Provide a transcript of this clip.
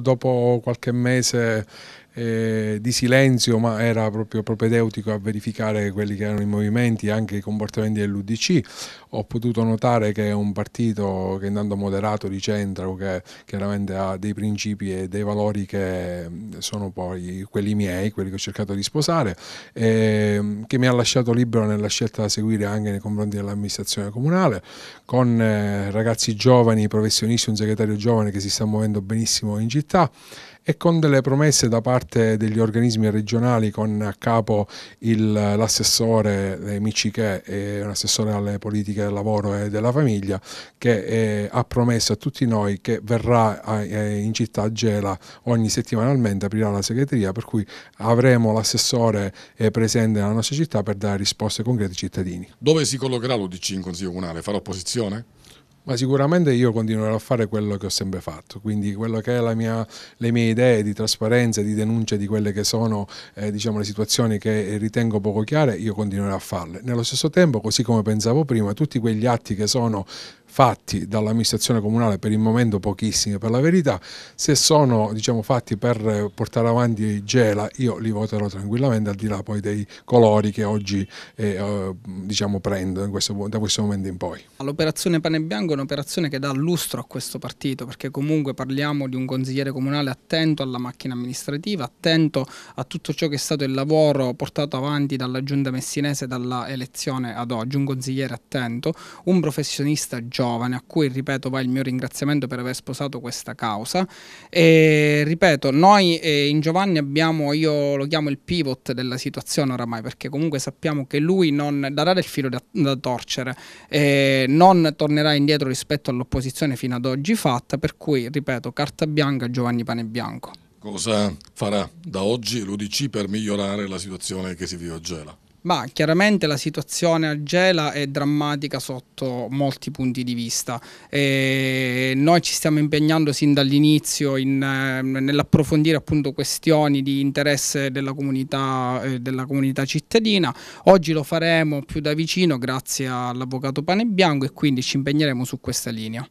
Dopo qualche mese eh, di silenzio, ma era proprio propedeutico a verificare quelli che erano i movimenti e anche i comportamenti dell'UDC. Ho potuto notare che è un partito che andando moderato di centro, che chiaramente ha dei principi e dei valori che mm, sono poi quelli miei, quelli che ho cercato di sposare, eh, che mi ha lasciato libero nella scelta da seguire anche nei confronti dell'amministrazione comunale, con eh, ragazzi giovani, professionisti, un segretario giovane che si sta muovendo benissimo in città e con delle promesse da parte degli organismi regionali con a capo l'assessore Miciche, eh, un assessore alle politiche del lavoro e della famiglia, che eh, ha promesso a tutti noi che verrà a, eh, eh, in città a Gela ogni settimanalmente, aprirà la segreteria, per cui avremo l'assessore eh, presente nella nostra città per dare risposte concrete ai cittadini. Dove si collocherà l'UDC in Consiglio Comunale? Farà opposizione? Ma sicuramente io continuerò a fare quello che ho sempre fatto, quindi quello che è mia, le mie idee di trasparenza, di denuncia di quelle che sono eh, diciamo, le situazioni che ritengo poco chiare, io continuerò a farle. Nello stesso tempo, così come pensavo prima, tutti quegli atti che sono fatti dall'amministrazione comunale per il momento pochissimi per la verità, se sono diciamo, fatti per portare avanti Gela io li voterò tranquillamente al di là poi dei colori che oggi eh, eh diciamo, prendo questo, da questo momento in poi. L'operazione Pane Bianco è un'operazione che dà lustro a questo partito perché comunque parliamo di un consigliere comunale attento alla macchina amministrativa, attento a tutto ciò che è stato il lavoro portato avanti dalla giunta messinese dalla elezione ad oggi, un consigliere attento, un professionista giovane giovane, a cui ripeto va il mio ringraziamento per aver sposato questa causa. E, ripeto, noi eh, in Giovanni abbiamo, io lo chiamo il pivot della situazione oramai, perché comunque sappiamo che lui non darà del filo da, da torcere, eh, non tornerà indietro rispetto all'opposizione fino ad oggi fatta, per cui, ripeto, carta bianca Giovanni Pane Bianco. Cosa farà da oggi l'UDC per migliorare la situazione che si vive a Gela? Ma chiaramente la situazione a Gela è drammatica sotto molti punti di vista. E noi ci stiamo impegnando sin dall'inizio eh, nell'approfondire appunto questioni di interesse della comunità, eh, della comunità, cittadina. Oggi lo faremo più da vicino grazie all'avvocato Pane Bianco e quindi ci impegneremo su questa linea.